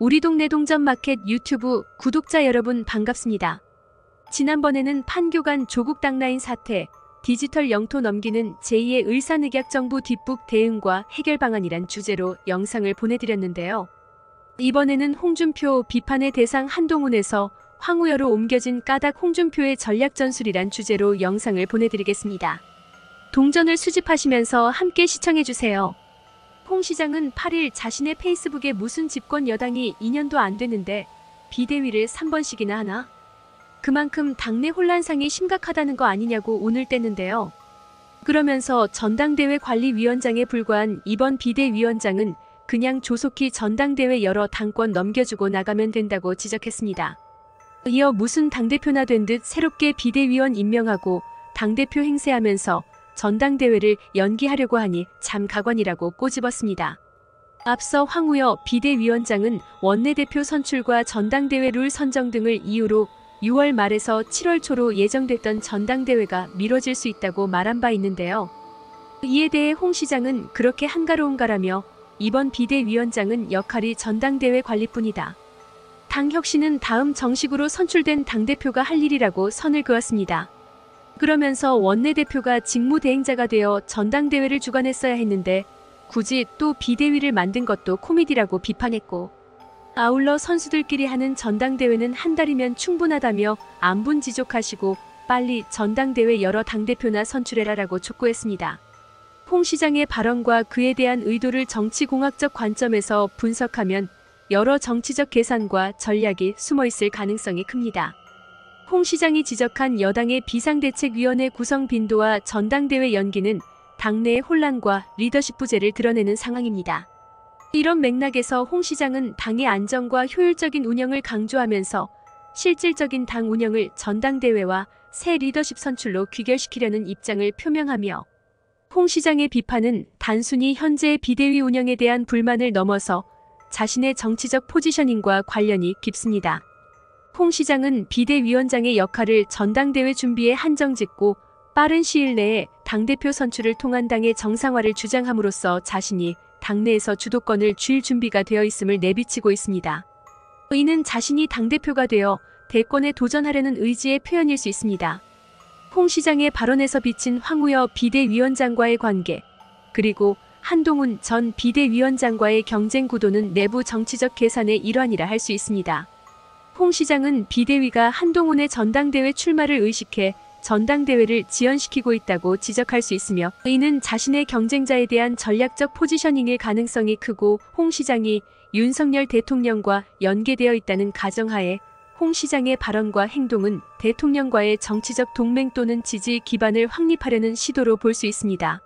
우리 동네 동전마켓 유튜브 구독자 여러분 반갑습니다. 지난번에는 판교간 조국 당라인 사태, 디지털 영토 넘기는 제2의 을사늑약 정부 뒷북 대응과 해결 방안이란 주제로 영상을 보내드렸는데요. 이번에는 홍준표 비판의 대상 한동훈에서 황우여로 옮겨진 까닥 홍준표의 전략 전술이란 주제로 영상을 보내드리겠습니다. 동전을 수집하시면서 함께 시청해주세요. 홍 시장은 8일 자신의 페이스북에 무슨 집권 여당이 2년도 안됐는데 비대위를 3번씩이나 하나? 그만큼 당내 혼란상이 심각하다는 거 아니냐고 오늘 떼는데요. 그러면서 전당대회 관리위원장에 불과한 이번 비대위원장은 그냥 조속히 전당대회 여러 당권 넘겨주고 나가면 된다고 지적했습니다. 이어 무슨 당대표나 된 듯 새롭게 비대위원 임명하고 당대표 행세하면서 전당대회를 연기하려고 하니 참가관이라고 꼬집었습니다. 앞서 황우여 비대위원장은 원내대표 선출과 전당대회 룰 선정 등을 이유로 6월 말에서 7월 초로 예정됐던 전당대회가 미뤄질 수 있다고 말한 바 있는데요. 이에 대해 홍 시장은 그렇게 한가로운가라며 이번 비대위원장은 역할이 전당대회 관리뿐이다. 당 혁신은 다음 정식으로 선출된 당대표가 할 일이라고 선을 그었습니다. 그러면서 원내대표가 직무대행자가 되어 전당대회를 주관했어야 했는데 굳이 또 비대위를 만든 것도 코미디라고 비판했고 아울러 선수들끼리 하는 전당대회는 한 달이면 충분하다며 안분 지족하시고 빨리 전당대회 여러 당대표나 선출해라라고 촉구했습니다. 홍 시장의 발언과 그에 대한 의도를 정치공학적 관점에서 분석하면 여러 정치적 계산과 전략이 숨어 있을 가능성이 큽니다. 홍 시장이 지적한 여당의 비상대책위원회 구성 빈도와 전당대회 연기는 당내의 혼란과 리더십 부재를 드러내는 상황입니다. 이런 맥락에서 홍 시장은 당의 안정과 효율적인 운영을 강조하면서 실질적인 당 운영을 전당대회와 새 리더십 선출로 귀결시키려는 입장을 표명하며 홍 시장의 비판은 단순히 현재의 비대위 운영에 대한 불만을 넘어서 자신의 정치적 포지셔닝과 관련이 깊습니다. 홍 시장은 비대위원장의 역할을 전당대회 준비에 한정짓고 빠른 시일 내에 당대표 선출을 통한 당의 정상화를 주장함으로써 자신이 당내에서 주도권을 쥘 준비가 되어 있음을 내비치고 있습니다. 이는 자신이 당대표가 되어 대권에 도전하려는 의지의 표현일 수 있습니다. 홍 시장의 발언에서 비친 황우여 비대위원장과의 관계, 그리고 한동훈 전 비대위원장과의 경쟁 구도는 내부 정치적 계산의 일환이라 할 수 있습니다. 홍 시장은 비대위가 한동훈의 전당대회 출마를 의식해 전당대회를 지연시키고 있다고 지적할 수 있으며 이는 자신의 경쟁자에 대한 전략적 포지셔닝일 가능성이 크고 홍 시장이 윤석열 대통령과 연계되어 있다는 가정하에 홍 시장의 발언과 행동은 대통령과의 정치적 동맹 또는 지지 기반을 확립하려는 시도로 볼 수 있습니다.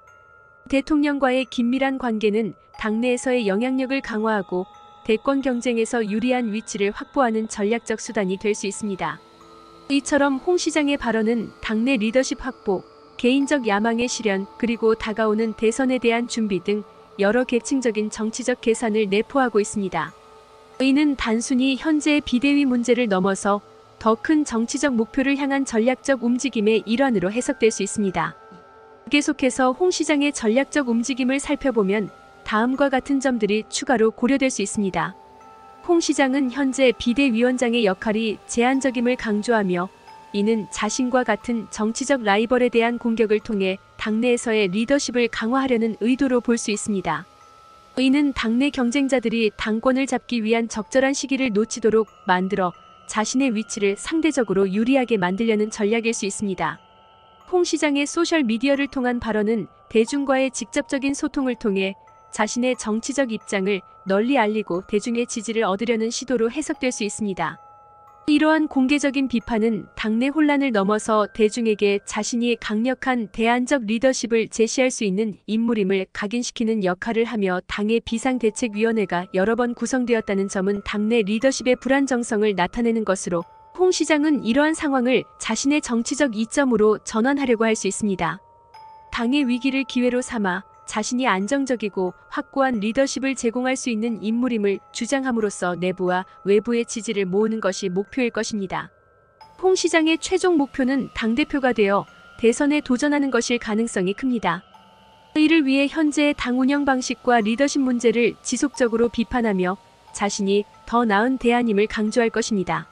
대통령과의 긴밀한 관계는 당내에서의 영향력을 강화하고 대권 경쟁에서 유리한 위치를 확보하는 전략적 수단이 될 수 있습니다. 이처럼 홍 시장의 발언은 당내 리더십 확보, 개인적 야망의 실현, 그리고 다가오는 대선에 대한 준비 등 여러 계층적인 정치적 계산을 내포하고 있습니다. 이는 단순히 현재의 비대위 문제를 넘어서 더 큰 정치적 목표를 향한 전략적 움직임의 일환으로 해석될 수 있습니다. 계속해서 홍 시장의 전략적 움직임을 살펴보면 다음과 같은 점들이 추가로 고려될 수 있습니다. 홍 시장은 현재 비대위원장의 역할이 제한적임을 강조하며 이는 자신과 같은 정치적 라이벌에 대한 공격을 통해 당내에서의 리더십을 강화하려는 의도로 볼 수 있습니다. 이는 당내 경쟁자들이 당권을 잡기 위한 적절한 시기를 놓치도록 만들어 자신의 위치를 상대적으로 유리하게 만들려는 전략일 수 있습니다. 홍 시장의 소셜미디어를 통한 발언은 대중과의 직접적인 소통을 통해 자신의 정치적 입장을 널리 알리고 대중의 지지를 얻으려는 시도로 해석될 수 있습니다. 이러한 공개적인 비판은 당내 혼란을 넘어서 대중에게 자신이 강력한 대안적 리더십을 제시할 수 있는 인물임을 각인시키는 역할을 하며 당의 비상대책위원회가 여러 번 구성되었다는 점은 당내 리더십의 불안정성을 나타내는 것으로 홍 시장은 이러한 상황을 자신의 정치적 이점으로 전환하려고 할 수 있습니다. 당의 위기를 기회로 삼아 자신이 안정적이고 확고한 리더십을 제공할 수 있는 인물임을 주장함으로써 내부와 외부의 지지를 모으는 것이 목표일 것입니다. 홍 시장의 최종 목표는 당대표가 되어 대선에 도전하는 것일 가능성이 큽니다. 이를 위해 현재의 당 운영 방식과 리더십 문제를 지속적으로 비판하며 자신이 더 나은 대안임을 강조할 것입니다.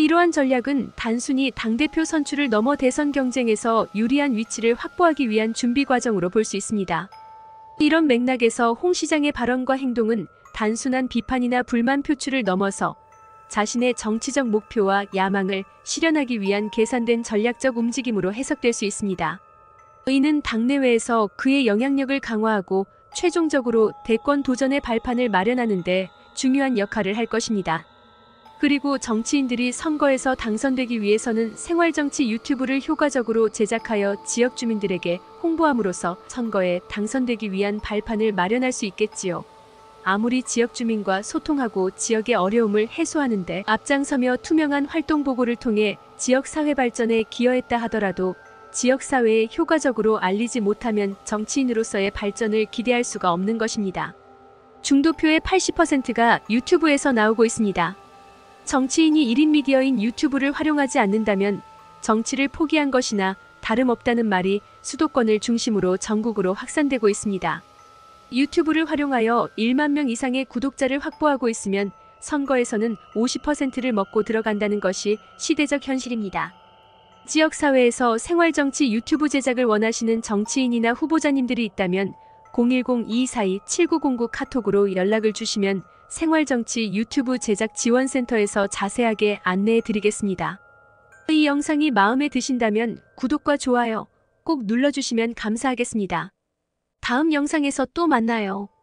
이러한 전략은 단순히 당대표 선출을 넘어 대선 경쟁에서 유리한 위치를 확보하기 위한 준비 과정으로 볼 수 있습니다. 이런 맥락에서 홍 시장의 발언과 행동은 단순한 비판이나 불만 표출을 넘어서 자신의 정치적 목표와 야망을 실현하기 위한 계산된 전략적 움직임으로 해석될 수 있습니다. 의는 당내외에서 그의 영향력을 강화하고 최종적으로 대권 도전의 발판을 마련하는 데 중요한 역할을 할 것입니다. 그리고 정치인들이 선거에서 당선되기 위해서는 생활정치 유튜브를 효과적으로 제작하여 지역 주민들에게 홍보함으로써 선거에 당선되기 위한 발판을 마련할 수 있겠지요. 아무리 지역 주민과 소통하고 지역의 어려움을 해소하는데 앞장서며 투명한 활동 보고를 통해 지역사회 발전에 기여했다 하더라도 지역사회에 효과적으로 알리지 못하면 정치인으로서의 발전을 기대할 수가 없는 것입니다. 중도표의 80%가 유튜브에서 나오고 있습니다. 정치인이 1인 미디어인 유튜브를 활용하지 않는다면 정치를 포기한 것이나 다름없다는 말이 수도권을 중심으로 전국으로 확산되고 있습니다. 유튜브를 활용하여 1만 명 이상의 구독자를 확보하고 있으면 선거에서는 50%를 먹고 들어간다는 것이 시대적 현실입니다. 지역사회에서 생활정치 유튜브 제작을 원하시는 정치인이나 후보자님들이 있다면 010-242-7909 카톡으로 연락을 주시면 생활정치 유튜브 제작 지원센터에서 자세하게 안내해 드리겠습니다. 이 영상이 마음에 드신다면 구독과 좋아요 꼭 눌러주시면 감사하겠습니다. 다음 영상에서 또 만나요.